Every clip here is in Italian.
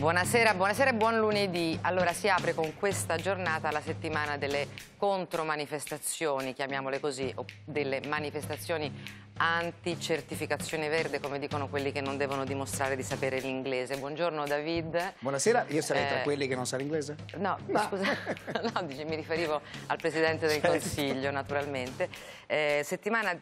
Buonasera, buonasera e buon lunedì. Allora si apre con questa giornata la settimana delle contromanifestazioni, chiamiamole così, o delle manifestazioni anti-certificazione verde, come dicono quelli che non devono dimostrare di sapere l'inglese. Buongiorno David. Buonasera, io sarei eh, tra quelli che non sa l'inglese? No, Ma. scusa, no, dice, mi riferivo al Presidente del certo. Consiglio naturalmente. Eh, settimana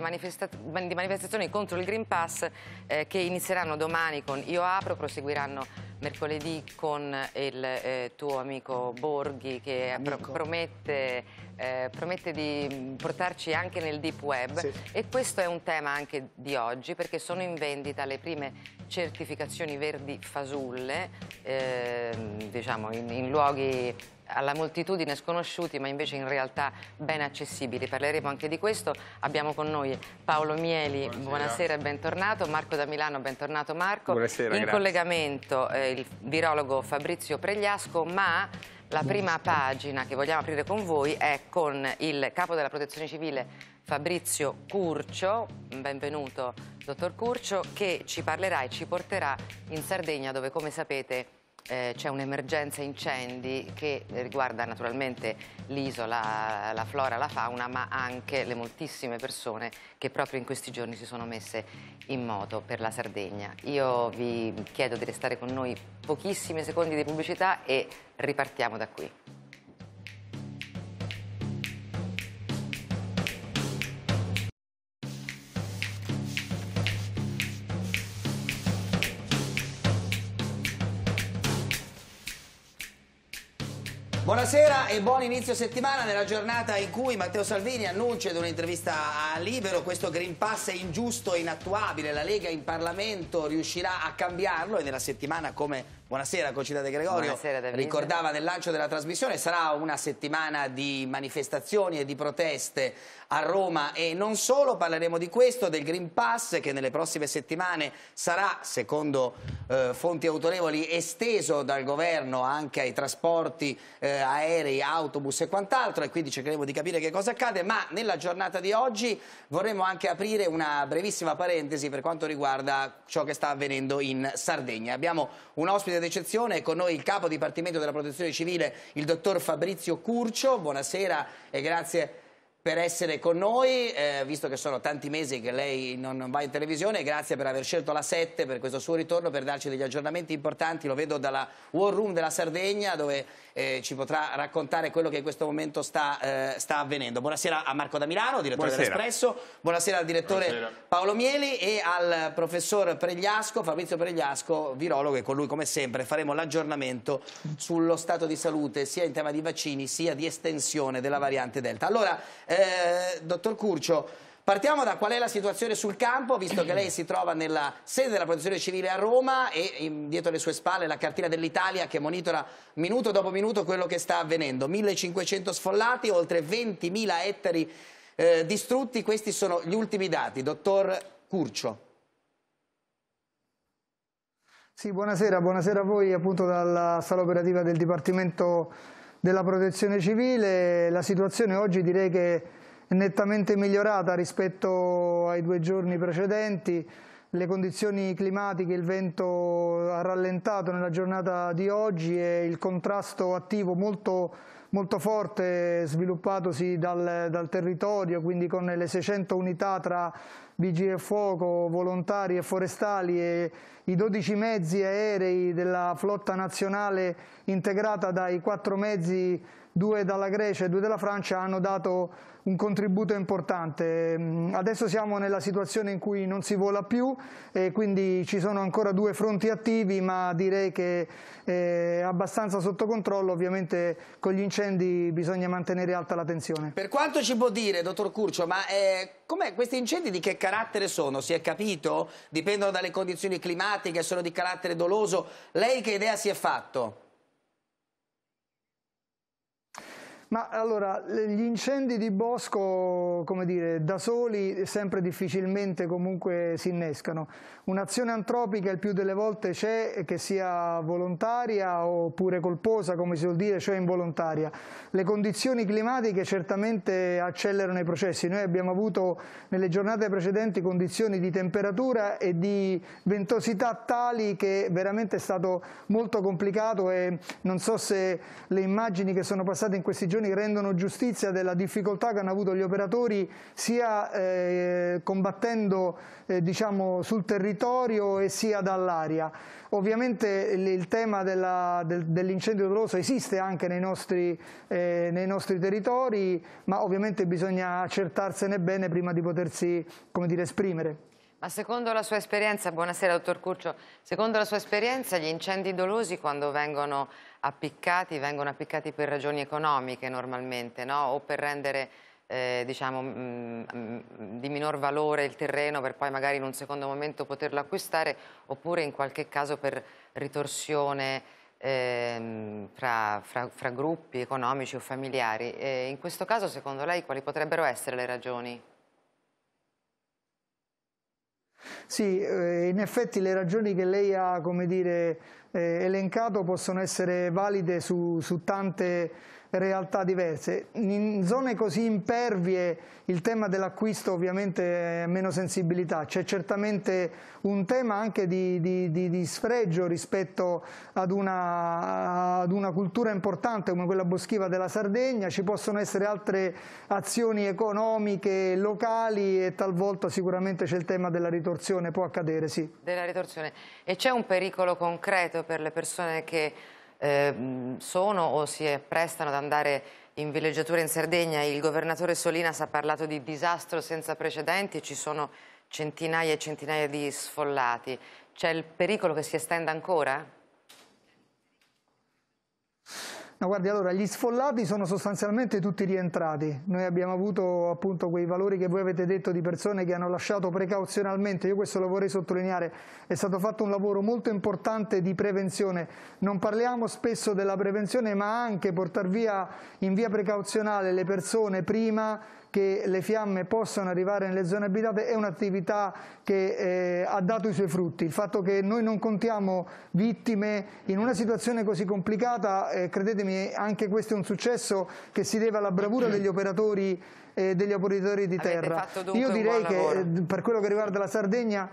manifesta di manifestazioni contro il Green Pass eh, che inizieranno domani con Io Apro, proseguiranno mercoledì con il eh, tuo amico Borghi che amico. promette eh, promette di mm, portarci anche nel deep web sì. e questo è un tema anche di oggi perché sono in vendita le prime certificazioni verdi fasulle, eh, diciamo in, in luoghi alla moltitudine sconosciuti ma invece in realtà ben accessibili. Parleremo anche di questo. Abbiamo con noi Paolo Mieli, buonasera, buonasera e bentornato, Marco da Milano, bentornato Marco. Buonasera, In grazie. collegamento eh, il virologo Fabrizio Pregliasco, ma la prima pagina che vogliamo aprire con voi è con il capo della protezione civile Fabrizio Curcio, benvenuto dottor Curcio, che ci parlerà e ci porterà in Sardegna dove come sapete eh, c'è un'emergenza incendi che riguarda naturalmente l'isola, la flora, la fauna, ma anche le moltissime persone che proprio in questi giorni si sono messe in moto per la Sardegna. Io vi chiedo di restare con noi pochissimi secondi di pubblicità e ripartiamo da qui. Buonasera e buon inizio settimana nella giornata in cui Matteo Salvini annuncia in un'intervista a Libero questo Green Pass è ingiusto e inattuabile, la Lega in Parlamento riuscirà a cambiarlo e nella settimana come Buonasera, Cocita De Gregorio. Buonasera, Ricordava nel lancio della trasmissione, sarà una settimana di manifestazioni e di proteste a Roma e non solo, parleremo di questo, del Green Pass che nelle prossime settimane sarà, secondo eh, fonti autorevoli, esteso dal governo anche ai trasporti eh, aerei, autobus e quant'altro e quindi cercheremo di capire che cosa accade, ma nella giornata di oggi vorremmo anche aprire una brevissima parentesi per quanto riguarda ciò che sta avvenendo in Sardegna. Abbiamo un ospite ospite d'eccezione è con noi il capo dipartimento della protezione civile, il dottor Fabrizio Curcio. Buonasera e grazie per essere con noi, eh, visto che sono tanti mesi che lei non, non va in televisione, grazie per aver scelto la 7 per questo suo ritorno, per darci degli aggiornamenti importanti, lo vedo dalla War Room della Sardegna dove eh, ci potrà raccontare quello che in questo momento sta, eh, sta avvenendo. Buonasera a Marco da Milano, direttore dell'Espresso, buonasera al direttore buonasera. Paolo Mieli e al professor Pregliasco, Fabrizio Pregliasco, virologo e con lui come sempre faremo l'aggiornamento sullo stato di salute sia in tema di vaccini sia di estensione della variante Delta. Allora, eh, eh, dottor Curcio, partiamo da qual è la situazione sul campo, visto che lei si trova nella sede della protezione civile a Roma e in, dietro le sue spalle la cartina dell'Italia che monitora minuto dopo minuto quello che sta avvenendo. 1500 sfollati, oltre 20.000 ettari eh, distrutti, questi sono gli ultimi dati. Dottor Curcio. Sì, buonasera, buonasera a voi appunto dalla sala operativa del Dipartimento della protezione civile, la situazione oggi direi che è nettamente migliorata rispetto ai due giorni precedenti, le condizioni climatiche, il vento ha rallentato nella giornata di oggi e il contrasto attivo molto, molto forte sviluppatosi dal, dal, territorio, quindi con le 600 unità tra vigili del fuoco, volontari e forestali e i 12 mezzi aerei della flotta nazionale integrata dai quattro mezzi, due dalla Grecia e due dalla Francia, hanno dato un contributo importante. Mm, adesso siamo nella situazione in cui non si vola più e quindi ci sono ancora due fronti attivi ma direi che è eh, abbastanza sotto controllo, ovviamente con gli incendi bisogna mantenere alta la tensione. Per quanto ci può dire, dottor Curcio, ma eh, questi incendi di che carattere sono? Si è capito? Dipendono dalle condizioni climatiche, sono di carattere doloso? Lei che idea si è fatto? Ma allora, gli incendi di bosco, come dire, da soli sempre difficilmente comunque si innescano. Un'azione antropica il più delle volte c'è, che sia volontaria oppure colposa, come si vuol dire, cioè involontaria. Le condizioni climatiche certamente accelerano i processi. Noi abbiamo avuto nelle giornate precedenti condizioni di temperatura e di ventosità tali che veramente è stato molto complicato e non so se le immagini che sono passate in questi giorni dichiarazioni rendono giustizia della difficoltà che hanno avuto gli operatori sia eh, combattendo eh, diciamo, sul territorio e sia dall'aria. Ovviamente il, tema del, dell'incendio doloso esiste anche nei nostri, eh, nei nostri, territori, ma ovviamente bisogna accertarsene bene prima di potersi dire, esprimere. Ma secondo la sua esperienza, buonasera dottor Curcio, secondo la sua esperienza gli incendi dolosi quando vengono appiccati vengono appiccati per ragioni economiche normalmente, no? o per rendere eh, diciamo, mh, mm, mh, mm, di minor valore il terreno per poi magari in un secondo momento poterlo acquistare, oppure in qualche caso per ritorsione eh, fra, fra, fra, gruppi economici o familiari. E in questo caso, secondo lei, quali potrebbero essere le ragioni? Sì, eh, in effetti le ragioni che lei ha dire, eh, elencato possono essere valide su, su tante realtà diverse. In zone così impervie il tema dell'acquisto ovviamente è meno sensibilità, c'è certamente un tema anche di, di, di, di sfregio rispetto ad una, ad una, cultura importante come quella boschiva della Sardegna, ci possono essere altre azioni economiche locali e talvolta sicuramente c'è il tema della ritorsione, può accadere sì. Della ritorsione e c'è un pericolo concreto per le persone che eh, sono o si prestano ad andare in villeggiatura in Sardegna. Il governatore Solinas ha parlato di disastro senza precedenti, ci sono centinaia e centinaia di sfollati. C'è il pericolo che si estenda ancora? No, guardi, allora, gli sfollati sono sostanzialmente tutti rientrati. Noi abbiamo avuto appunto quei valori che voi avete detto di persone che hanno lasciato precauzionalmente, io questo lo vorrei sottolineare, è stato fatto un lavoro molto importante di prevenzione. Non parliamo spesso della prevenzione, ma anche portare via in via precauzionale le persone prima che le fiamme possano arrivare nelle zone abitate è un'attività che eh, ha dato i suoi frutti. Il fatto che noi non contiamo vittime in una situazione così complicata, eh, credetemi, anche questo è un successo che si deve alla bravura degli operatori, eh, degli operatori di terra. Io direi che eh, per quello che riguarda la Sardegna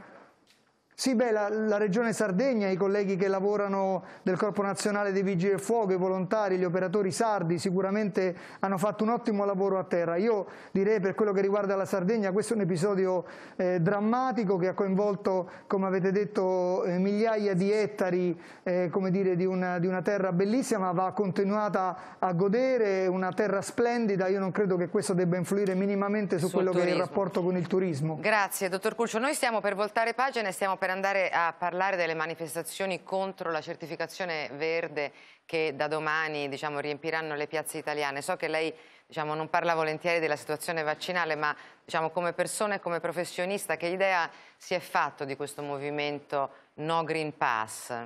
sì, beh, la, la, Regione Sardegna, i colleghi che lavorano del Corpo Nazionale dei Vigili del Fuoco, i volontari, gli operatori sardi sicuramente hanno fatto un ottimo lavoro a terra. Io direi per quello che riguarda la Sardegna questo è un episodio eh, drammatico che ha coinvolto, come avete detto, eh, migliaia di ettari eh, dire, di, una, di una terra bellissima, va continuata a godere, una terra splendida. Io non credo che questo debba influire minimamente su Sul quello turismo. che è il rapporto con il turismo. Grazie, dottor Curcio. Noi stiamo per voltare pagina e stiamo per andare a parlare delle manifestazioni contro la certificazione verde che da domani diciamo, riempiranno le piazze italiane. So che lei diciamo, non parla volentieri della situazione vaccinale, ma diciamo, come persona e come professionista che idea si è fatto di questo movimento No Green Pass?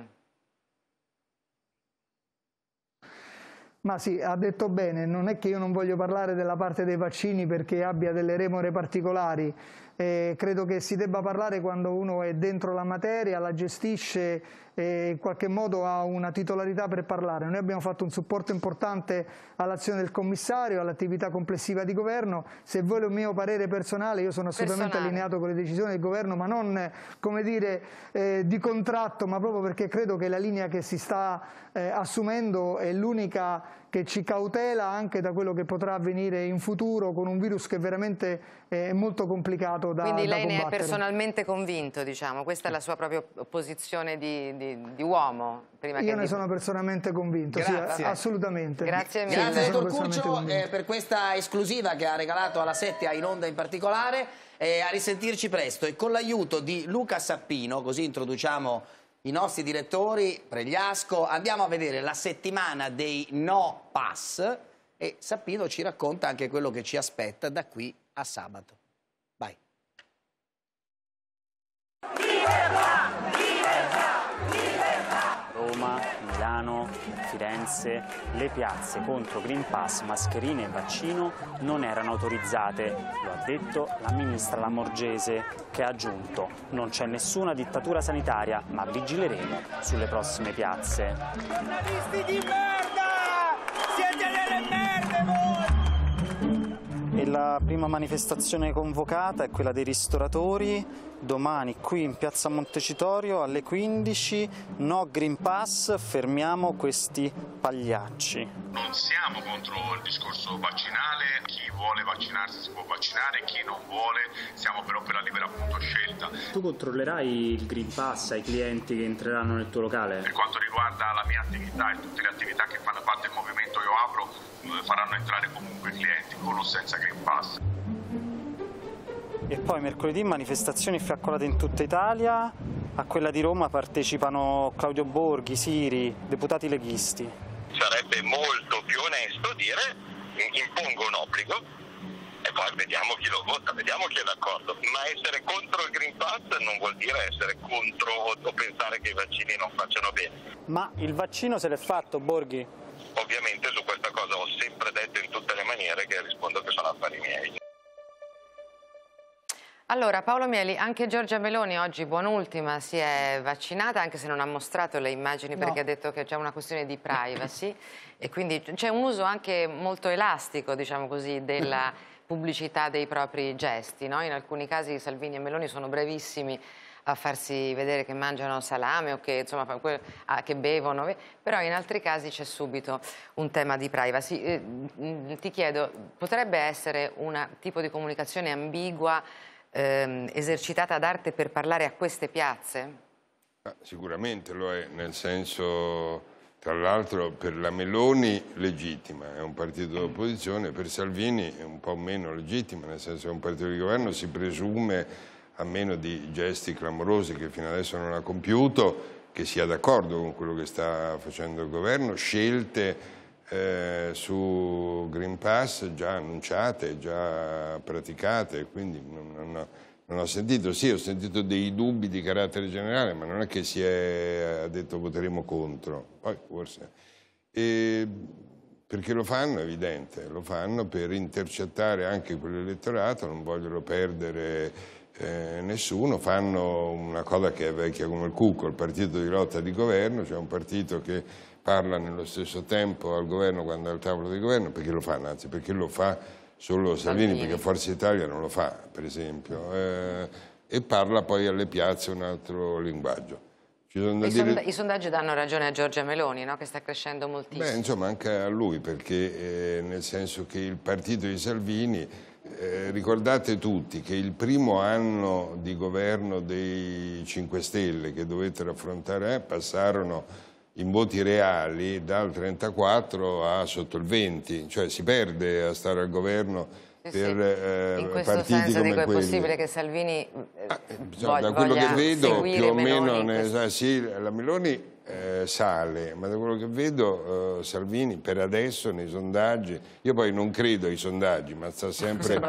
Ma sì, ha detto bene, non è che io non voglio parlare della parte dei vaccini perché abbia delle remore particolari, eh, credo che si debba parlare quando uno è dentro la materia, la gestisce e in qualche modo ha una titolarità per parlare. Noi abbiamo fatto un supporto importante all'azione del commissario, all'attività complessiva di governo, se vuole un mio parere personale io sono assolutamente personale. allineato con le decisioni del governo, ma non come dire eh, di contratto, ma proprio perché credo che la linea che si sta eh, assumendo è l'unica che ci cautela anche da quello che potrà avvenire in futuro con un virus che veramente è molto complicato da, Quindi lei da ne è personalmente convinto, diciamo, questa è la sua propria posizione di, di, di uomo? Prima Io ne di... sono personalmente convinto, Grazie. Sì, assolutamente. Grazie mille. Grazie, sì, dottor Curcio, eh, per questa esclusiva che ha regalato alla Settia in onda in particolare. Eh, a risentirci presto e con l'aiuto di Luca Sappino, così introduciamo i nostri direttori, Pregliasco, andiamo a vedere la settimana dei no pass e Sapino ci racconta anche quello che ci aspetta da qui a sabato. Vai. Libertà, libertà, libertà. Roma Milano, Firenze, le piazze contro Green Pass, mascherine e vaccino non erano autorizzate. Lo ha detto la ministra Lamorgese, che ha aggiunto non c'è nessuna dittatura sanitaria, ma vigileremo sulle prossime piazze. La prima manifestazione convocata è quella dei ristoratori, domani qui in piazza Montecitorio alle 15, no Green Pass, fermiamo questi pagliacci. Non siamo contro il discorso vaccinale, chi vuole vaccinarsi si può vaccinare, chi non vuole, siamo però per la libera appunto, scelta. Tu controllerai il Green Pass ai clienti che entreranno nel tuo locale? Per quanto riguarda la mia attività e tutte le attività che fanno parte del movimento Io Apro, dove faranno entrare comunque i clienti con o senza Green Pass. E poi mercoledì manifestazioni fiaccolate in tutta Italia, a quella di Roma partecipano Claudio Borghi, Siri, deputati leghisti. Sarebbe molto più onesto dire impongo un obbligo e poi vediamo chi lo vota, vediamo chi è d'accordo. Ma essere contro il Green Pass non vuol dire essere contro o pensare che i vaccini non facciano bene. Ma il vaccino se l'è fatto, Borghi? Ovviamente su questa cosa ho sempre detto in tutte le maniere che rispondo che sono affari miei. Allora Paolo Mieli, anche Giorgia Meloni oggi, buon'ultima, si è vaccinata anche se non ha mostrato le immagini no. perché ha detto che è già una questione di privacy e quindi c'è un uso anche molto elastico diciamo così, della pubblicità dei propri gesti. No? In alcuni casi Salvini e Meloni sono brevissimi a farsi vedere che mangiano salame o che, insomma, ah, che bevono, però in altri casi c'è subito un tema di privacy. Eh, mm, ti chiedo, potrebbe essere un tipo di comunicazione ambigua ehm, esercitata ad arte per parlare a queste piazze? Ah, sicuramente lo è, nel senso... Tra l'altro per la Meloni legittima, è un partito d'opposizione, per Salvini è un po' meno legittima, nel senso che è un partito di governo, si presume a meno di gesti clamorosi che fino adesso non ha compiuto, che sia d'accordo con quello che sta facendo il governo, scelte eh, su Green Pass già annunciate, già praticate, quindi non, non, ho, non, ho, sentito, sì ho sentito dei dubbi di carattere generale, ma non è che si è detto voteremo contro, poi forse. E perché lo fanno, è evidente, lo fanno per intercettare anche quell'elettorato, non vogliono perdere eh, nessuno, fanno una cosa che è vecchia come il cucco, il partito di lotta di governo, cioè un partito che parla nello stesso tempo al governo quando è al tavolo di governo, perché lo fa, anzi perché lo fa solo Salvini, perché Forza Italia non lo fa, per esempio, eh, e parla poi alle piazze un altro linguaggio. I, dire... sondaggi danno ragione a Giorgia Meloni, no? che sta crescendo moltissimo. Beh, insomma, anche a lui, perché eh, nel senso che il partito di Salvini eh, ricordate tutti che il primo anno di governo dei 5 Stelle che dovettero affrontare eh, passarono in voti reali dal 34 a sotto il 20, cioè si perde a stare al governo eh per eh, in questo senso è possibile che Salvini ah, eh, ah, no, da quello che vedo più o meno questo... sì, la Meloni eh, sale, ma da quello che vedo eh, Salvini per adesso nei sondaggi, io poi non credo ai sondaggi, ma sta sempre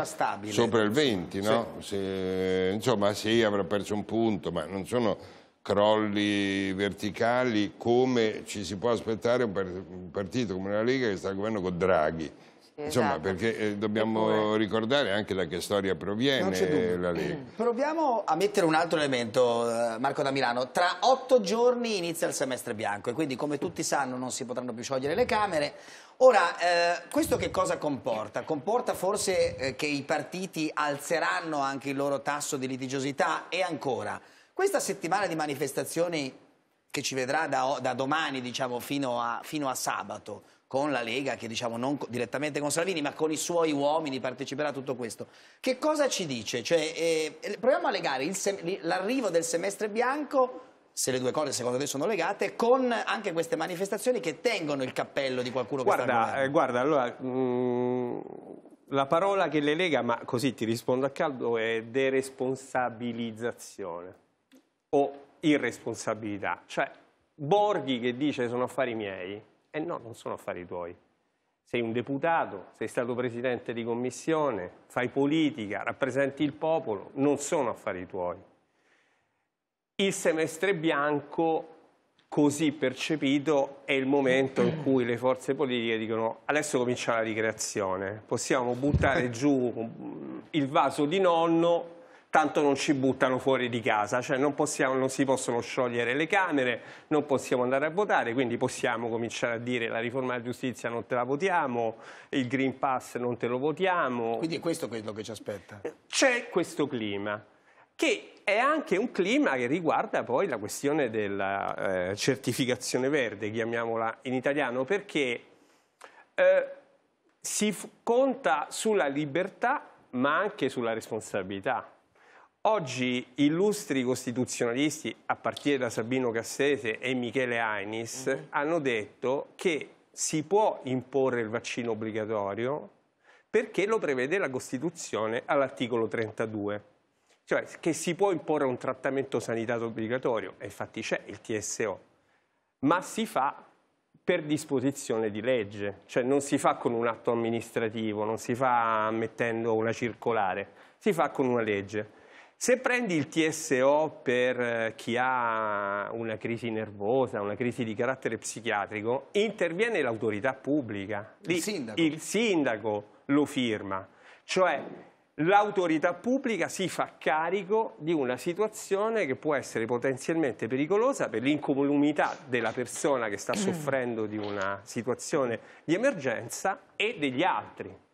sopra il 20, no? sì. Se, insomma sì, avrà perso un punto, ma non sono crolli verticali come ci si può aspettare un partito come la Lega che sta al governo con Draghi. Insomma, esatto. perché eh, dobbiamo ricordare anche da che storia proviene la Lega. Proviamo a mettere un altro elemento, eh, Marco da Milano. Tra otto giorni inizia il semestre bianco e quindi, come tutti sanno, non si potranno più sciogliere le Camere. Ora, eh, questo che cosa comporta? Comporta forse eh, che i partiti alzeranno anche il loro tasso di litigiosità e ancora, questa settimana di manifestazioni che ci vedrà da, da domani diciamo, fino a, fino a sabato, con la Lega, che diciamo non direttamente con Salvini, ma con i suoi uomini parteciperà a tutto questo. Che cosa ci dice? Cioè, eh, proviamo a legare l'arrivo del semestre bianco se le due cose secondo te sono legate, con anche queste manifestazioni che tengono il cappello di qualcuno che sta eh, Guarda, allora, mh, mm, la parola che le lega, ma così ti rispondo a caldo, è deresponsabilizzazione o irresponsabilità. Cioè, Borghi che dice sono affari miei, e eh, no, non sono affari tuoi. Sei un deputato, sei stato presidente di commissione, fai politica, rappresenti il popolo, non sono affari tuoi. Il semestre bianco, così percepito, è il momento in cui le forze politiche dicono adesso comincia la ricreazione, possiamo buttare giù il vaso di nonno tanto non ci buttano fuori di casa, cioè non, possiamo, non, si possono sciogliere le Camere, non possiamo andare a votare, quindi possiamo cominciare a dire la riforma della giustizia non te la votiamo, il Green Pass non te lo votiamo. Quindi è questo quello che ci aspetta? C'è questo clima, che è anche un clima che riguarda poi la questione della eh, certificazione verde, chiamiamola in italiano, perché eh, si conta sulla libertà ma anche sulla responsabilità Oggi illustri costituzionalisti, a partire da Sabino Cassese e Michele Ainis, mm -hmm. hanno detto che si può imporre il vaccino obbligatorio perché lo prevede la Costituzione all'articolo 32. Cioè che si può imporre un trattamento sanitario obbligatorio, e infatti c'è il TSO, ma si fa per disposizione di legge, cioè non si fa con un atto amministrativo, non si fa mettendo una circolare, si fa con una legge. Se prendi il TSO per eh, chi ha una crisi nervosa, una crisi di carattere psichiatrico, interviene l'autorità pubblica. Lì, il, sindaco. il sindaco lo firma. Cioè l'autorità pubblica si fa carico di una situazione che può essere potenzialmente pericolosa per l'incomunità della persona che sta soffrendo di una situazione di emergenza e degli altri.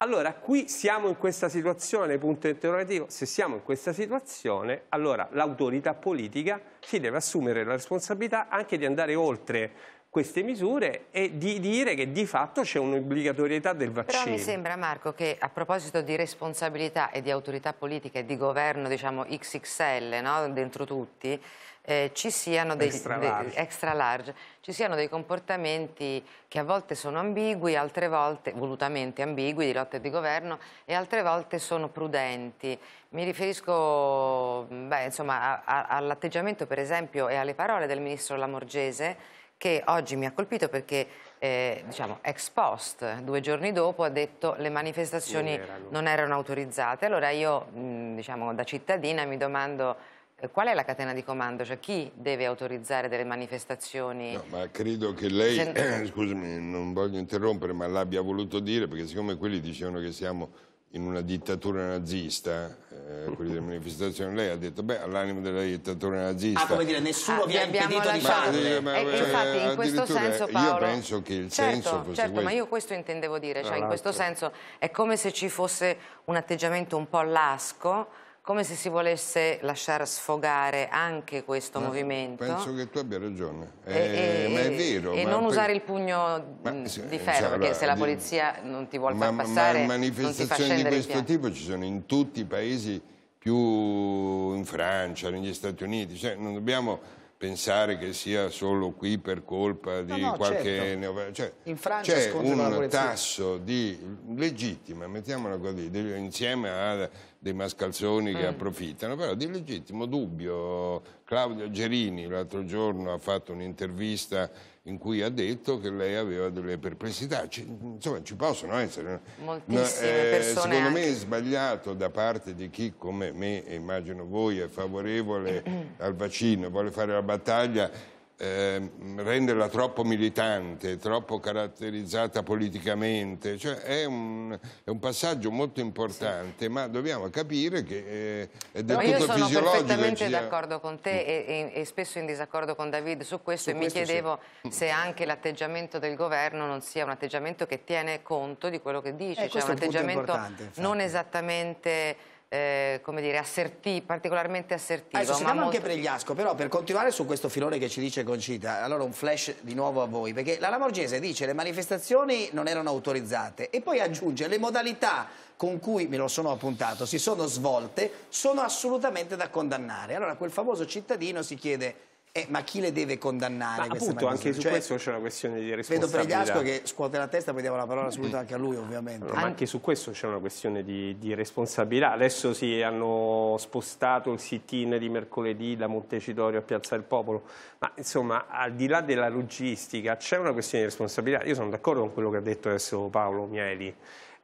Allora, qui siamo in questa situazione, punto interrogativo, se siamo in questa situazione, allora l'autorità politica si deve assumere la responsabilità anche di andare oltre queste misure e di dire che di fatto c'è un'obbligatorietà del vaccino. Però mi sembra Marco che a proposito di responsabilità e di autorità politica e di governo diciamo XXL no? dentro tutti, eh, ci siano dei, extra large. De, extra large, ci siano dei comportamenti che a volte sono ambigui, altre volte volutamente ambigui di lotta di governo e altre volte sono prudenti. Mi riferisco all'atteggiamento per esempio e alle parole del ministro Lamorgese che oggi mi ha colpito perché eh, diciamo, ex post, due giorni dopo, ha detto che le manifestazioni non erano autorizzate. Allora io, mh, mm, diciamo, da cittadina mi domando eh, qual è la catena di comando? Cioè, chi deve autorizzare delle manifestazioni? No, ma credo che lei, eh, scusami, non voglio interrompere, ma l'abbia voluto dire, perché siccome quelli dicevano che siamo in una dittatura nazista, eh, quelli delle manifestazioni, lei ha detto, beh, all'animo della dittatura nazista... Ah, come dire, nessuno ah, vi ha impedito di farlo. Eh, ma, eh, eh, infatti, in questo senso, Paolo... Io penso che il certo, senso fosse certo, questo. ma io questo intendevo dire, cioè, in questo senso è come se ci fosse un atteggiamento un po' lasco come se si volesse lasciare sfogare anche questo ma movimento. Penso che tu abbia ragione, e, eh, e ma è vero. E non per... usare il pugno ma, mm, se, di eh, ferro, cioè, perché allora, se la polizia di... non ti vuole ma, far passare, ma manifestazioni di questo tipo ci sono in tutti i paesi, più in Francia, negli Stati Uniti, cioè, non dobbiamo pensare che sia solo qui per colpa di no, no, qualche certo. cioè, in Francia c'è un tasso di legittima mettiamola così insieme a dei mascalzoni che mm. approfittano, però di legittimo dubbio. Claudio Gerini l'altro giorno ha fatto un'intervista in cui ha detto che lei aveva delle perplessità. Ci, insomma, ci possono essere. Moltissime eh, persone. Secondo anche. me è sbagliato da parte di chi, come me, e immagino voi, è favorevole al vaccino, vuole fare la battaglia eh, renderla troppo militante, troppo caratterizzata politicamente, cioè è, un, è un passaggio molto importante, sì. ma dobbiamo capire che eh, è del tutto fisiologico. Io sono perfettamente d'accordo con te mm. e, e, e, spesso in disaccordo con David su questo su e questo mi chiedevo sì. Mm. se anche l'atteggiamento del governo non sia un atteggiamento che tiene conto di quello che dice, eh, cioè un atteggiamento non esattamente eh, come dire, asserti, particolarmente assertivo. Adesso siamo molto... anche Pregliasco, però per continuare su questo filone che ci dice Concita, allora un flash di nuovo a voi, perché la Lamorgese dice che le manifestazioni non erano autorizzate e poi aggiunge le modalità con cui, me lo sono appuntato, si sono svolte, sono assolutamente da condannare. Allora quel famoso cittadino si chiede eh, ma chi le deve condannare? Ma appunto, anche su cioè, questo c'è una questione di responsabilità. Vedo Pregliasco che scuote la testa, poi diamo la parola subito anche a lui, ovviamente. Allora, anche... anche su questo c'è una questione di, di, responsabilità. Adesso si hanno spostato il sit-in di mercoledì da Montecitorio a Piazza del Popolo, ma insomma, al di là della logistica, c'è una questione di responsabilità. Io sono d'accordo con quello che ha detto adesso Paolo Mieli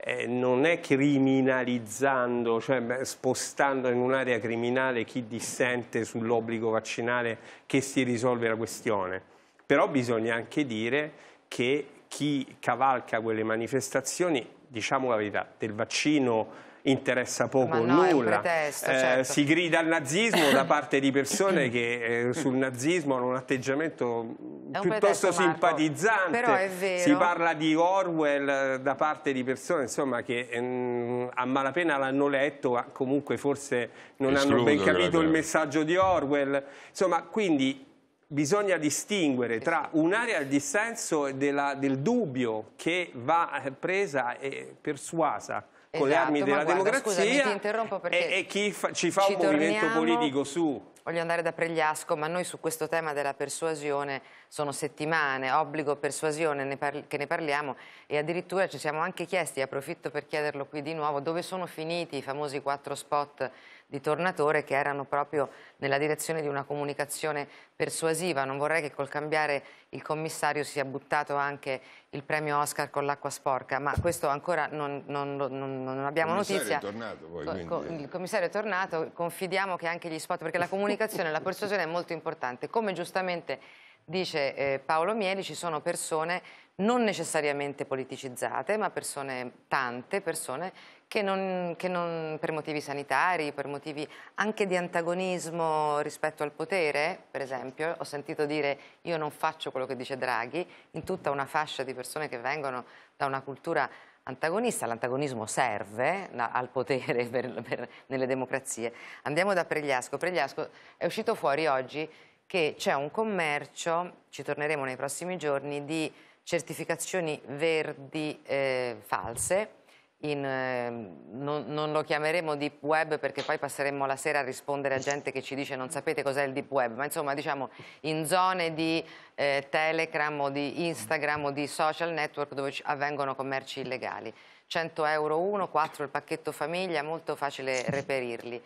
eh, non è criminalizzando, cioè spostando in un'area criminale chi dissente sull'obbligo vaccinale che si risolve la questione. Però bisogna anche dire che chi cavalca quelle manifestazioni, diciamo la verità, del vaccino interessa poco o no, nulla. Pretesto, eh, certo. eh, si grida al nazismo da parte di persone che eh, sul nazismo hanno un atteggiamento mm, un piuttosto pretesto, simpatizzante. Si parla di Orwell eh, da parte di persone insomma, che mh, mm, a malapena l'hanno letto, ma comunque forse non Escludo, hanno ben capito il messaggio di Orwell. Insomma, quindi bisogna distinguere tra esatto. un'area del dissenso e della, del dubbio che va eh, presa e persuasa con esatto, le armi esatto, della guarda, democrazia scusa, e, e, chi fa, ci fa ci un torniamo, movimento politico su. Voglio andare da Pregliasco, ma noi su questo tema della persuasione sono settimane, obbligo persuasione ne che ne parliamo e addirittura ci siamo anche chiesti, approfitto per chiederlo qui di nuovo, dove sono finiti i famosi quattro spot di Tornatore che erano proprio nella direzione di una comunicazione persuasiva. Non vorrei che col cambiare il commissario sia buttato anche il premio Oscar con l'acqua sporca, ma questo ancora non, non, non, non abbiamo notizia. Tornato, poi, quindi... Il commissario è tornato, confidiamo che anche gli spot, perché la comunicazione e la persuasione è molto importante. Come giustamente dice eh, Paolo Mieli, ci sono persone non necessariamente politicizzate, ma persone, tante persone che non, che non, per motivi sanitari, per motivi anche di antagonismo rispetto al potere, per esempio, ho sentito dire io non faccio quello che dice Draghi, in tutta una fascia di persone che vengono da una cultura antagonista, l'antagonismo serve al potere per, per, nelle democrazie. Andiamo da Pregliasco, Pregliasco è uscito fuori oggi che c'è un commercio, ci torneremo nei prossimi giorni, di certificazioni verdi eh, false, in, eh, non, non, lo chiameremo deep web perché poi passeremmo la sera a rispondere a gente che ci dice non sapete cos'è il deep web, ma insomma diciamo in zone di eh, Telegram o di Instagram o di social network dove avvengono commerci illegali. 100 euro uno, 4 il pacchetto famiglia, molto facile reperirli.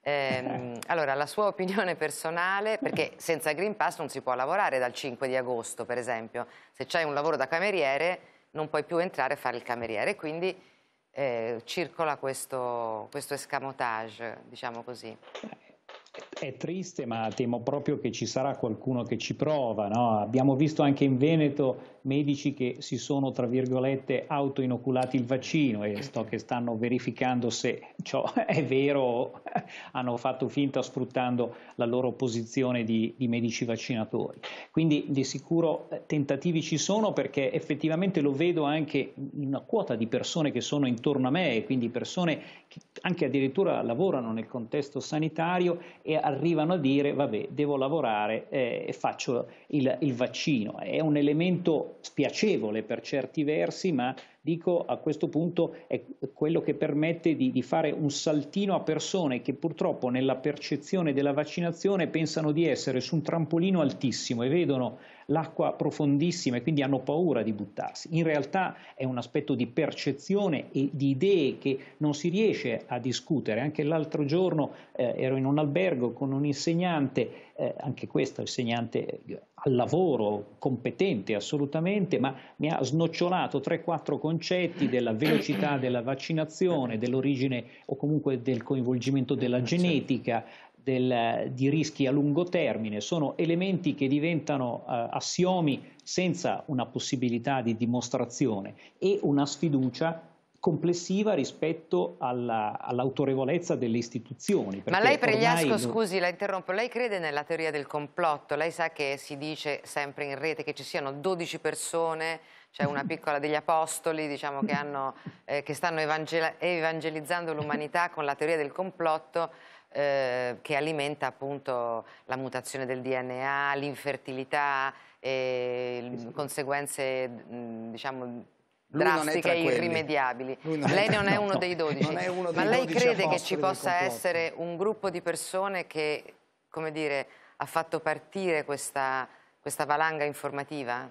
Eh, allora, la sua opinione personale, perché senza Green Pass non si può lavorare dal 5 di agosto, per esempio. Se c'hai un lavoro da cameriere non puoi più entrare a fare il cameriere, quindi eh, circola questo, questo escamotage, diciamo così. È triste, ma temo proprio che ci sarà qualcuno che ci prova. No? Abbiamo visto anche in Veneto medici che si sono, tra virgolette, autoinoculati il vaccino e sto, che stanno verificando se ciò è vero o hanno fatto finta sfruttando la loro posizione di, di medici vaccinatori. Quindi di sicuro eh, tentativi ci sono perché effettivamente lo vedo anche in una quota di persone che sono intorno a me e quindi persone che anche addirittura lavorano nel contesto sanitario e arrivano a dire vabbè devo lavorare eh, e faccio il, il vaccino. È un elemento spiacevole per certi versi, ma dico a questo punto è quello che permette di, di, fare un saltino a persone che purtroppo nella percezione della vaccinazione pensano di essere su un trampolino altissimo e vedono l'acqua profondissima e quindi hanno paura di buttarsi. In realtà è un aspetto di percezione e di idee che non si riesce a discutere. Anche l'altro giorno eh, ero in un albergo con un insegnante, eh, anche questo insegnante eh, al lavoro, competente assolutamente, ma mi ha snocciolato 3-4 concetti della velocità della vaccinazione, dell'origine o comunque del coinvolgimento della certo. genetica, del, eh, di rischi a lungo termine, sono elementi che diventano eh, assiomi senza una possibilità di dimostrazione e una sfiducia complessiva rispetto alla, all'autorevolezza delle istituzioni. Ma lei Pregliasco, ormai... scusi la interrompo, lei crede nella teoria del complotto? Lei sa che si dice sempre in rete che ci siano 12 persone, c'è cioè una piccola degli apostoli diciamo, che, hanno, eh, che stanno evangelizzando l'umanità con la teoria del complotto eh, che alimenta appunto la mutazione del DNA, l'infertilità, eh, sì, sì. conseguenze diciamo, lui drastiche e irrimediabili. Non lei non è, no, uno dei 12, ma lei crede che ci possa essere un gruppo di persone che, come dire, ha fatto partire questa, questa valanga informativa?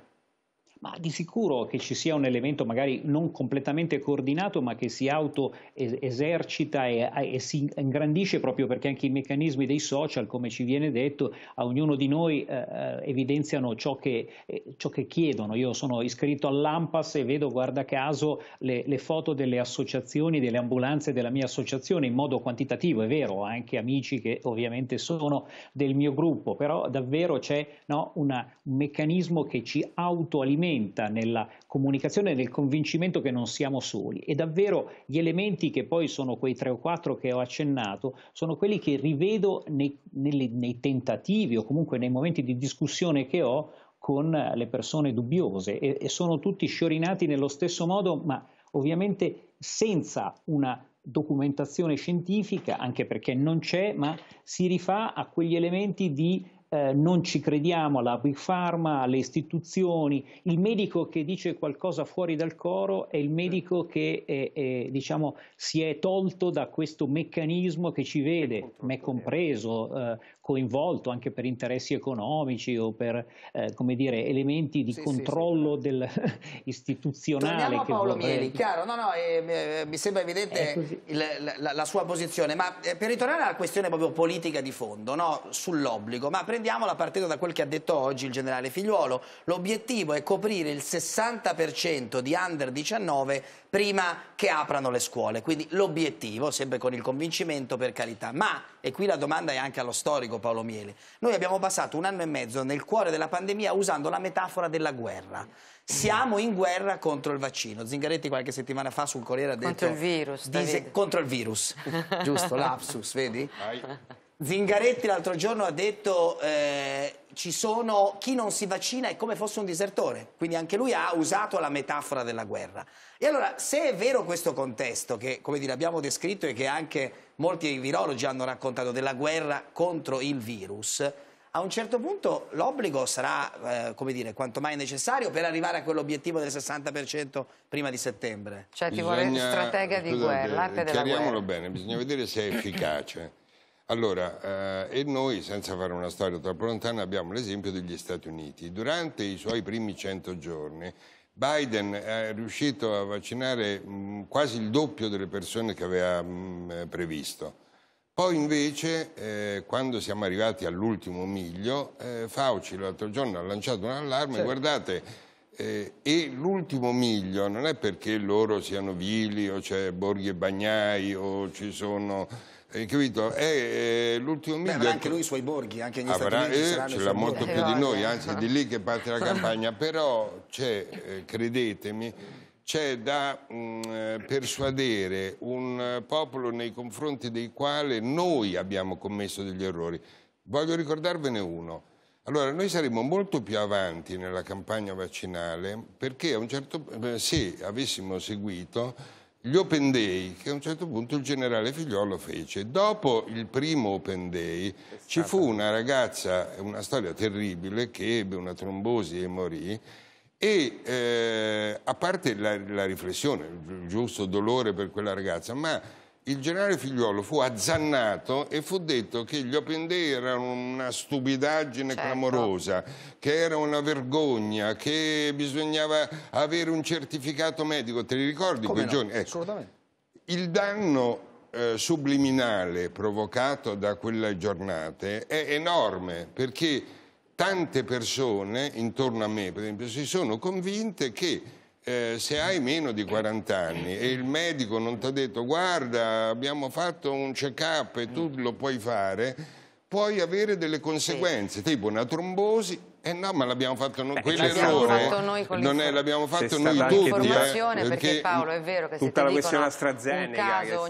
ma di sicuro che ci sia un elemento magari non completamente coordinato ma che si auto esercita e, e, si ingrandisce proprio perché anche i meccanismi dei social, come ci viene detto, a ognuno di noi eh, eh evidenziano ciò che, eh, ciò che, chiedono. Io sono iscritto all'AMPAS e vedo, guarda caso, le, le foto delle associazioni, delle ambulanze della mia associazione in modo quantitativo, è vero, anche amici che ovviamente sono del mio gruppo, però davvero c'è no, un meccanismo che ci autoalimenta alimenta nella comunicazione, nel convincimento che non siamo soli. E davvero gli elementi che poi sono quei tre o quattro che ho accennato, sono quelli che rivedo nei, nei, nei tentativi o comunque nei momenti di discussione che ho con le persone dubbiose e, e sono tutti sciorinati nello stesso modo, ma ovviamente senza una documentazione scientifica, anche perché non c'è, ma si rifà a quegli elementi di eh, non ci crediamo alla Big Pharma, alle istituzioni. Il medico che dice qualcosa fuori dal coro è il medico che è, eh, è, eh, diciamo, si è tolto da questo meccanismo che ci vede, me compreso, eh, coinvolto anche per interessi economici o per eh, come dire, elementi di sì, controllo sì, sì. Del, istituzionale. Torniamo a Paolo vorrebbe... Mieli, chiaro, no, no, eh, eh, mi sembra evidente il, la, la, sua posizione, ma eh, per ritornare alla questione proprio politica di fondo, no, sull'obbligo, ma prendiamola partendo da quel che ha detto oggi il generale Figliuolo, l'obiettivo è coprire il 60% di under 19 prima che aprano le scuole, quindi l'obiettivo, sempre con il convincimento per carità, ma, e qui la domanda è anche allo storico, psicologo Paolo Mieli. Noi abbiamo passato un anno e mezzo nel cuore della pandemia usando la metafora della guerra. Siamo in guerra contro il vaccino. Zingaretti qualche settimana fa sul Corriere ha detto... Contro il virus. Dise, contro il virus, giusto, lapsus, vedi? Vai. Zingaretti l'altro giorno ha detto eh, ci sono chi non si vaccina è come fosse un disertore, quindi anche lui ha usato la metafora della guerra. E allora, se è vero questo contesto, che come dire abbiamo descritto e che anche molti virologi hanno raccontato della guerra contro il virus, a un certo punto l'obbligo sarà, eh, come dire, quanto mai necessario per arrivare a quell'obiettivo del 60% prima di settembre. Cioè ti bisogna, vorrei un stratega di guerra, l'arte della guerra. Chiariamolo bene, bisogna vedere se è efficace. Allora, eh, e noi, senza fare una storia troppo lontana, abbiamo l'esempio degli Stati Uniti. Durante i suoi primi 100 giorni, Biden è riuscito a vaccinare mh, mm, quasi il doppio delle persone che aveva mh, mm, eh, previsto. Poi invece, eh, quando siamo arrivati all'ultimo miglio, eh, Fauci l'altro giorno ha lanciato un allarme, certo. guardate, eh, e l'ultimo miglio non è perché loro siano vili o c'è Borghi e Bagnai o ci sono hai capito? E, e eh, l'ultimo Beh, avrà anche lui i suoi borghi, anche negli ah, avrà, Stati Uniti eh, ce l'ha molto più di noi, eh, anzi è di lì che parte la campagna, però c'è, eh, credetemi, c'è da mh, mm, persuadere un popolo nei confronti del quale noi abbiamo commesso degli errori. Voglio ricordarvene uno. Allora, noi saremmo molto più avanti nella campagna vaccinale perché a un certo, se avessimo seguito gli Open Day, che a un certo punto il generale Figliolo fece. Dopo il primo Open Day ci fu una ragazza, una storia terribile, che ebbe una trombosi e morì, e eh, a parte la, la riflessione, il giusto dolore per quella ragazza, ma il generale Figliuolo fu azzannato e fu detto che gli open day erano una stupidaggine certo. clamorosa, che era una vergogna, che bisognava avere un certificato medico. Te li ricordi Come quei no? giorni? Ecco. Assolutamente. Il danno eh, subliminale provocato da quelle giornate è enorme perché tante persone intorno a me, per esempio, si sono convinte che eh, se hai meno di 40 anni e il medico non ti ha detto guarda abbiamo fatto un check up e tu lo puoi fare, puoi avere delle conseguenze, tipo una trombosi eh no, ma l'abbiamo fatto noi, quell'errore non è, l'abbiamo fatto noi tutti. Informazione, eh, perché, perché Paolo è vero che tutta se la questione AstraZeneca un caso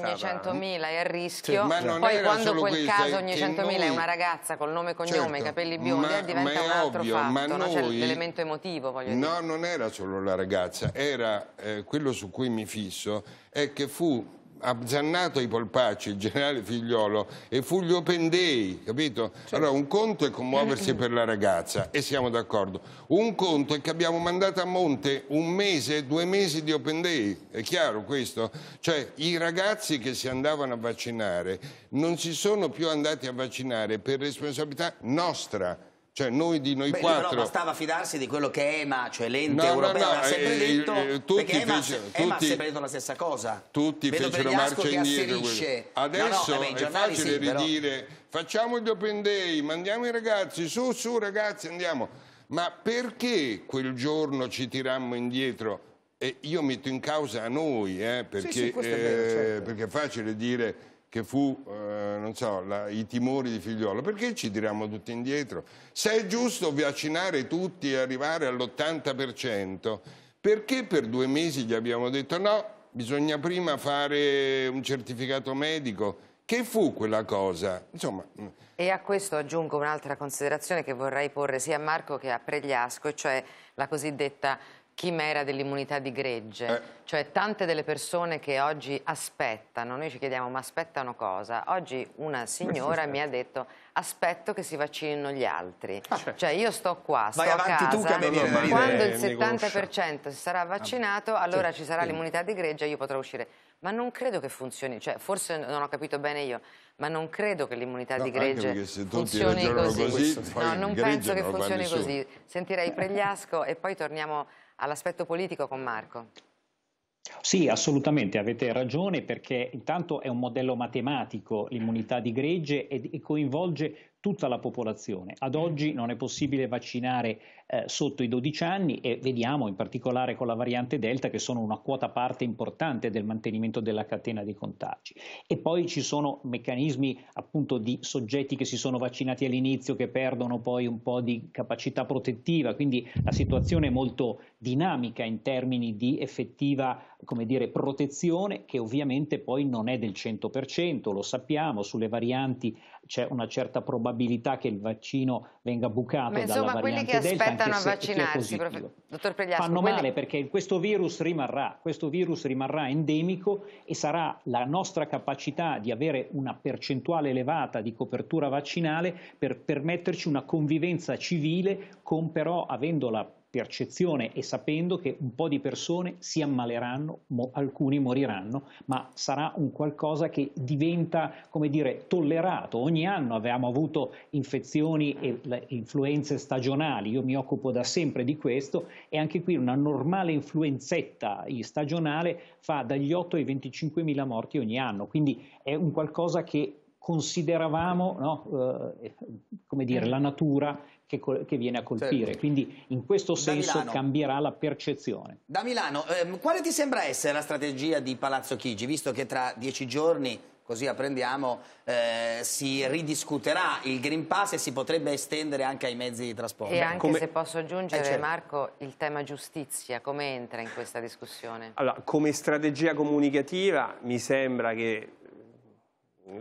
ogni 100.000 è a rischio, sì, ma poi quando quel caso ogni 100.000 noi... è una ragazza col nome e certo, cognome, certo, capelli biondi, ma, diventa ma un altro ovvio, fatto, ma noi... c'è l'elemento emotivo, voglio no, dire. No, non era solo la ragazza, era eh, quello su cui mi fisso, è che fu azzannato i polpacci il generale Figliolo e fu gli open day, capito? Certo. Allora un conto è commuoversi per la ragazza e siamo d'accordo. Un conto è che abbiamo mandato a monte un mese, due mesi di open day, è chiaro questo? Cioè i ragazzi che si andavano a vaccinare non si sono più andati a vaccinare per responsabilità nostra cioè noi di noi Beh, quattro... Però bastava fidarsi di quello che EMA, cioè l'ente no, europeo, no, no, ha eh, sempre eh, detto, eh, tutti perché EMA, fece, tutti, ha sempre detto la stessa cosa. Tutti Vedo fecero marcia indietro. Adesso no, no, è facile sì, ridire, però... facciamo gli open day, mandiamo i ragazzi, su, su ragazzi, andiamo. Ma perché quel giorno ci tirammo indietro? E io metto in causa a noi, eh, perché, sì, sì, è vero, eh, certo. perché è facile dire che fu, eh, non so, la, i timori di figliolo, perché ci tiriamo tutti indietro? Se è giusto vaccinare tutti e arrivare all'80%, perché per due mesi gli abbiamo detto no, bisogna prima fare un certificato medico? Che fu quella cosa? Insomma... Mm. E a questo aggiungo un'altra considerazione che vorrei porre sia a Marco che a Pregliasco, cioè la cosiddetta chimera dell'immunità di gregge, eh. cioè tante delle persone che oggi aspettano, noi ci chiediamo ma aspettano cosa? Oggi una signora mi ha detto aspetto che si vaccinino gli altri, ah, cioè. cioè io sto qua, sto Vai a casa, tu che viene, no, quando il 70% si sarà vaccinato allora sì. ci sarà l'immunità di gregge e io potrò uscire. Ma non credo che funzioni, cioè, forse non ho capito bene io, ma non credo che l'immunità no, di gregge funzioni così. così no, non penso che funzioni così. Sentirei Pregliasco e poi torniamo all'aspetto politico con Marco. Sì, assolutamente, avete ragione perché intanto è un modello matematico l'immunità di gregge e coinvolge tutta la popolazione. Ad mm. oggi non è possibile vaccinare eh, sotto i 12 anni e vediamo in particolare con la variante Delta che sono una quota parte importante del mantenimento della catena dei contagi. E poi ci sono meccanismi appunto di soggetti che si sono vaccinati all'inizio che perdono poi un po' di capacità protettiva, quindi la situazione è molto dinamica in termini di effettiva come dire, protezione che ovviamente poi non è del 100%, lo sappiamo, sulle varianti c'è una certa probabilità che il vaccino venga bucato Ma insomma, quelli che aspettano a vaccinarsi, dottor Pregliasco, fanno quelli... male perché questo virus rimarrà, questo virus rimarrà endemico e sarà la nostra capacità di avere una percentuale elevata di copertura vaccinale per permetterci una convivenza civile con però avendo la percezione e sapendo che un po' di persone si ammaleranno, mo, alcuni moriranno, ma sarà un qualcosa che diventa, come dire, tollerato. Ogni anno avevamo avuto infezioni e le, influenze stagionali, io mi occupo da sempre di questo e anche qui una normale influenzetta stagionale fa dagli 8 ai 25 mila morti ogni anno, quindi è un qualcosa che consideravamo no, eh, come dire, mm. la natura che, che viene a colpire. Certo. Quindi in questo senso cambierà la percezione. Da Milano, eh, quale ti sembra essere la strategia di Palazzo Chigi, visto che tra dieci giorni, così apprendiamo, eh, si ridiscuterà il Green Pass e si potrebbe estendere anche ai mezzi di trasporto? E anche come... se posso aggiungere, eh, certo. Marco, il tema giustizia, come entra in questa discussione? Allora, come strategia comunicativa mi sembra che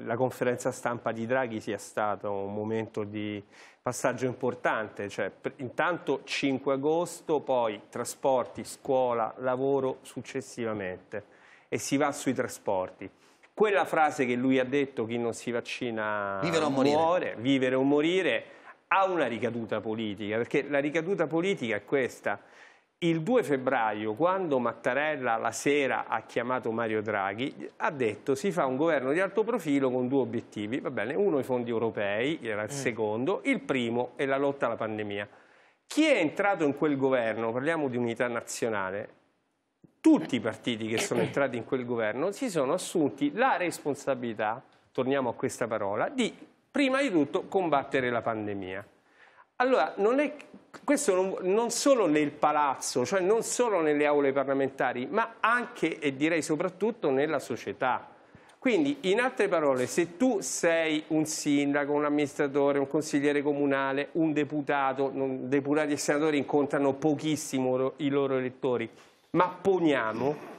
la conferenza stampa di Draghi sia stato un momento di passaggio importante, cioè intanto 5 agosto, poi trasporti, scuola, lavoro successivamente e si va sui trasporti. Quella frase che lui ha detto, chi non si vaccina vivere muore, vivere o morire, ha una ricaduta politica, perché la ricaduta politica è questa, il 2 febbraio, quando Mattarella la sera ha chiamato Mario Draghi, ha detto si fa un governo di alto profilo con due obiettivi, va bene, uno i fondi europei, era il mm. secondo, il primo è la lotta alla pandemia. Chi è entrato in quel governo, parliamo di unità nazionale, tutti i partiti che sono entrati in quel governo si sono assunti la responsabilità, torniamo a questa parola, di prima di tutto combattere la pandemia. Allora, non è, questo non, non, solo nel palazzo, cioè non solo nelle aule parlamentari, ma anche e direi soprattutto nella società. Quindi, in altre parole, se tu sei un sindaco, un amministratore, un consigliere comunale, un deputato, non, deputati e senatori incontrano pochissimo i loro elettori, ma poniamo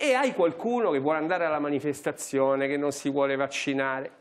e hai qualcuno che vuole andare alla manifestazione, che non si vuole vaccinare,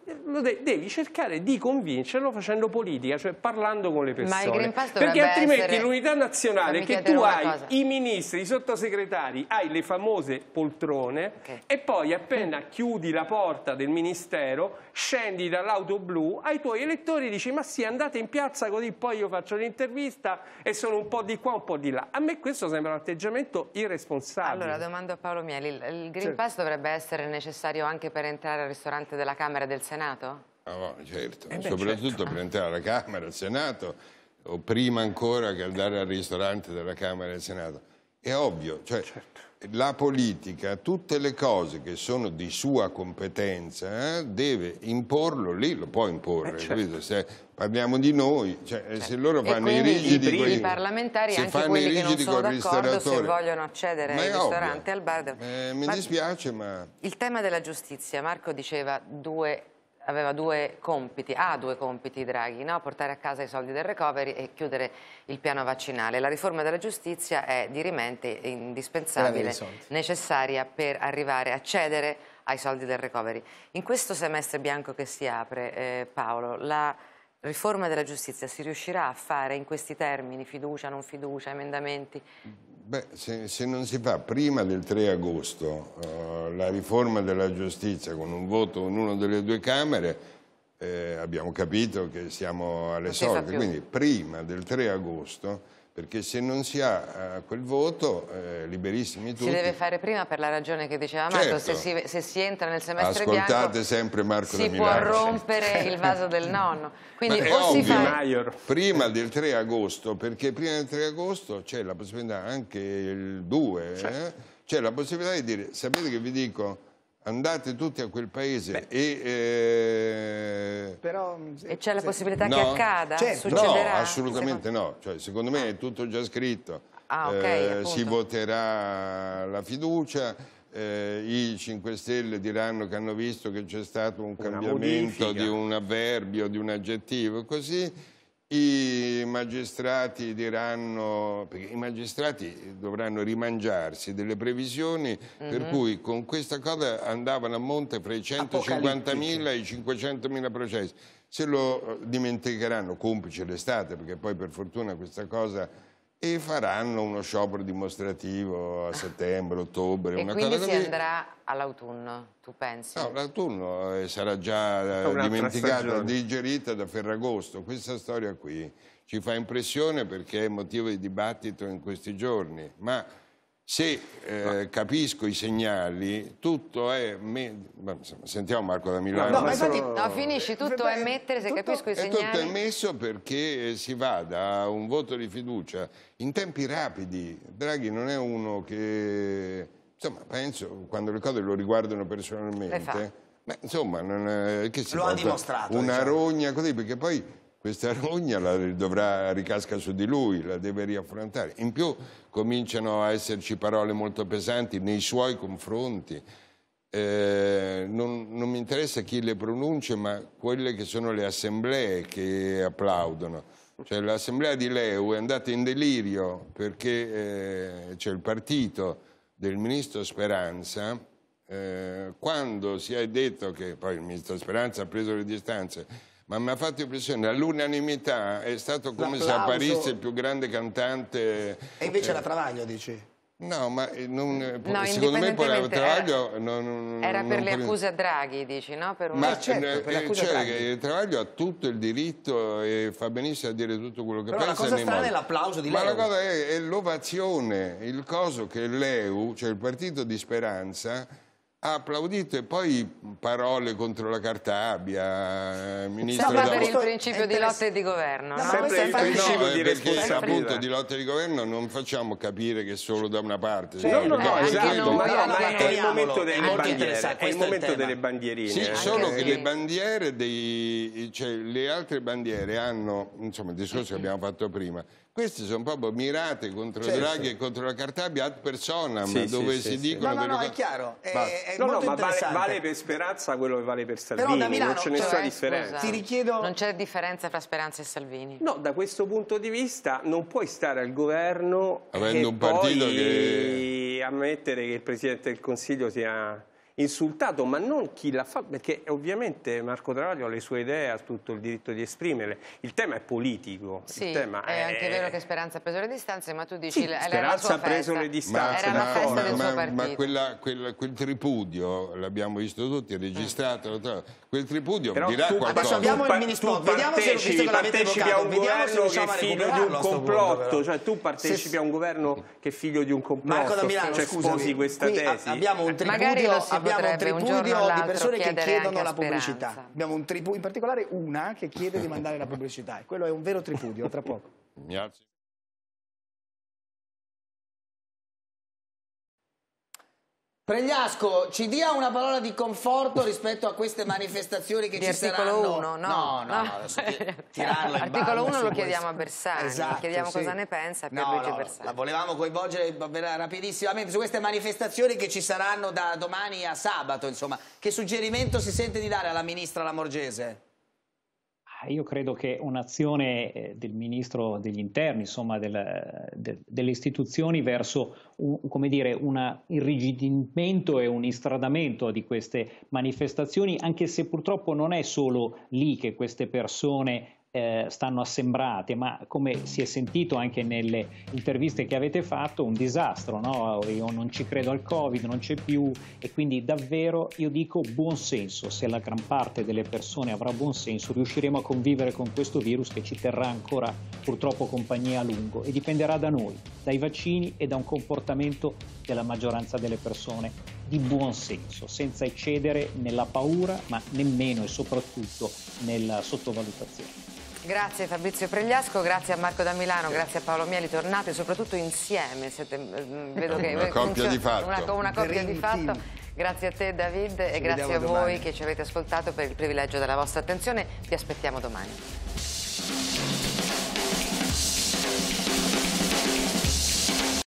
devi cercare di convincerlo facendo politica, cioè parlando con le persone. Perché altrimenti essere... l'unità nazionale che tu hai, cosa. i ministri, i sottosegretari, hai le famose poltrone okay. e poi appena chiudi la porta del ministero, scendi dall'auto blu, ai tuoi elettori dici ma sì andate in piazza così poi io faccio l'intervista e sono un po' di qua, un po' di là. A me questo sembra un atteggiamento irresponsabile. Allora domando a Paolo Mieli. Martelli, il Green certo. Pass dovrebbe essere necessario anche per entrare al ristorante della Camera del Senato? Ah, certo, eh beh, certo. soprattutto certo. per entrare alla Camera, del Senato, o prima ancora che andare al ristorante della Camera del Senato. È ovvio, cioè, certo la politica, tutte le cose che sono di sua competenza, eh, deve imporlo lì, lo può imporre. Eh certo. se parliamo di noi, cioè, eh, certo. se loro fanno i rigidi... I quelli, parlamentari, se anche quelli che non sono d'accordo, se vogliono accedere ma ai ristoranti, al bar... Eh, mi ma dispiace, ma... Il tema della giustizia, Marco diceva due aveva due compiti, ha due compiti Draghi, no? portare a casa i soldi del recovery e chiudere il piano vaccinale. La riforma della giustizia è dirimente indispensabile, necessaria per arrivare a cedere ai soldi del recovery. In questo semestre bianco che si apre, eh, Paolo, la riforma della giustizia si riuscirà a fare in questi termini, fiducia, non fiducia, emendamenti? Beh, se, se non si fa prima del 3 agosto eh, la riforma della giustizia con un voto in una delle due Camere, eh, abbiamo capito che siamo alle non quindi prima del 3 agosto perché se non si ha eh, quel voto, eh, liberissimi tutti. Si deve fare prima per la ragione che diceva Marco, certo. se, si, se, si, entra nel semestre Ascoltate bianco sempre Marco si può rompere il vaso del nonno. Quindi Ma o si fa... Prima del 3 agosto, perché prima del 3 agosto c'è la possibilità, anche il 2, certo. eh, c'è eh, la possibilità di dire, sapete che vi dico, Andate tutti a quel paese Beh. e... Eh... Però, mm, se, e c'è la possibilità se... che accada? Certo. Succederà? No, assolutamente secondo... no. Cioè, secondo me è ah. tutto già scritto. Ah, okay, eh, si voterà la fiducia, eh, i 5 Stelle diranno che hanno visto che c'è stato un una cambiamento modifica. di un avverbio, di un aggettivo, così i magistrati diranno, perché i magistrati dovranno rimangiarsi delle previsioni mm -hmm. per mhm. cui con questa cosa andavano a monte fra i 150.000 e i 500.000 processi. Se lo dimenticheranno, complice l'estate, perché poi per fortuna questa cosa e faranno uno sciopero dimostrativo a settembre, ottobre, e una cosa così. quindi si andrà all'autunno, tu pensi? No, l'autunno eh, sarà già eh, dimenticata, digerita da Ferragosto. Questa storia qui ci fa impressione perché è motivo di dibattito in questi giorni, ma se eh, capisco i segnali, tutto è... Me... Sentiamo Marco da Milano. No, ma infatti, no, finisci, tutto è mettere, se tutto, capisco i segnali... Eh, tutto è messo perché si vada a un voto di fiducia in tempi rapidi. Draghi non è uno che... Insomma, penso, quando le cose lo riguardano personalmente... Beh, insomma, non è, che si lo ha dimostrato. Una diciamo. rogna così, perché poi questa rogna la dovrà ricasca su di lui, la deve riaffrontare. In più cominciano a esserci parole molto pesanti nei suoi confronti. Eh, non, non, mi interessa chi le pronuncia, ma quelle che sono le assemblee che applaudono. Cioè, l'assemblea di Leu è andata in delirio perché eh, cioè, il partito del ministro Speranza, eh, quando si è detto che poi il ministro Speranza ha preso le distanze, ma mi ha fatto impressione, all'unanimità è stato come se apparisse il più grande cantante... E invece eh, la Travaglio, dici? No, ma eh, non, eh, no, secondo me poi la eh, Travaglio... Era, non, era non per le accuse a Draghi, dici, no? Per un... Ma eh, certo, eh, cioè, Travaglio ha tutto il diritto e fa benissimo a dire tutto quello che Però pensa. Ma la cosa strana è l'applauso di lei. Ma la cosa è, è l'ovazione, il coso che l'EU, cioè il partito di Speranza ha applaudito e poi parole contro la Cartabia, eh, ministro Siamo per il principio di lotte di governo. No, no? Sempre il principio no, di eh, perché appunto di lotte di governo non facciamo capire che solo da una parte. Cioè, no, no, no, esatto, ma no, ma è il momento delle bandiere, è il momento delle bandierine. Sì, solo che le bandiere dei cioè le altre bandiere hanno, insomma, il discorso che mm-hmm. abbiamo fatto prima, queste sono proprio mirate contro certo. Draghi e contro la Cartabia ad personam, sì, dove sì, si sì, dicono... No, no, no, è chiaro, è, è no, no, ma vale, vale, per Speranza quello che vale per Salvini, Però Milano, non c'è cioè, nessuna differenza. Scusa, richiedo... Non c'è differenza tra Speranza e Salvini. No, da questo punto di vista non puoi stare al governo Avendo e un partito poi che... ammettere che il Presidente del Consiglio sia insultato, ma non chi l'ha fatto, perché ovviamente Marco Travaglio ha le sue idee, ha tutto il diritto di esprimerle. Il tema è politico. Sì, tema è, è, anche vero che Speranza ha preso le distanze, ma tu dici... Sì, Speranza ha preso le distanze. Ma, ma, ma, ma quella, quella, quel tripudio, l'abbiamo visto tutti, è registrato, mm. quel tripudio Però dirà tu, qualcosa. Adesso abbiamo il ministro, vediamo partecipi, se visto che l'avete evocato, vediamo se riusciamo a figlio di un complotto, cioè tu partecipi a un governo che è figlio di un complotto, Marco cioè sposi questa tesi. Abbiamo un tripudio, abbiamo un tripudio un di persone che chiedono la pubblicità. Abbiamo un tripudio, in particolare una che chiede di mandare la pubblicità. E quello è un vero tripudio, tra poco. Grazie. Pregliasco, ci dia una parola di conforto rispetto a queste manifestazioni che di ci articolo saranno? 1, no. No, no, no, ah. no adesso tirarlo in L'articolo 1 lo chiediamo a Bersani, esatto, chiediamo sì. cosa ne pensa Pierluigi no, no, Bersani. La volevamo coinvolgere rapidissimamente su queste manifestazioni che ci saranno da domani a sabato, insomma. Che suggerimento si sente di dare alla ministra Lamorgese? Eh, io credo che un'azione eh, del ministro degli interni, insomma del, de, delle istituzioni verso un, dire, un irrigidimento e un istradamento di queste manifestazioni, anche se purtroppo non è solo lì che queste persone eh, stanno assembrate, ma come si è sentito anche nelle interviste che avete fatto, un disastro, no? io non ci credo al Covid, non c'è più e quindi davvero io dico buon senso, se la gran parte delle persone avrà buon senso riusciremo a convivere con questo virus che ci terrà ancora purtroppo compagnia a lungo e dipenderà da noi, dai vaccini e da un comportamento della maggioranza delle persone di buon senso, senza eccedere nella paura ma nemmeno e soprattutto nella sottovalutazione. Grazie Fabrizio Pregliasco, grazie a Marco da Milano, grazie a Paolo Mieli, tornate soprattutto insieme, siete, mm, mm, vedo che una coppia di fatto. Una, una coppia di fatto. Grazie a te David ci e grazie a voi domani. che ci avete ascoltato per il privilegio della vostra attenzione, vi aspettiamo domani.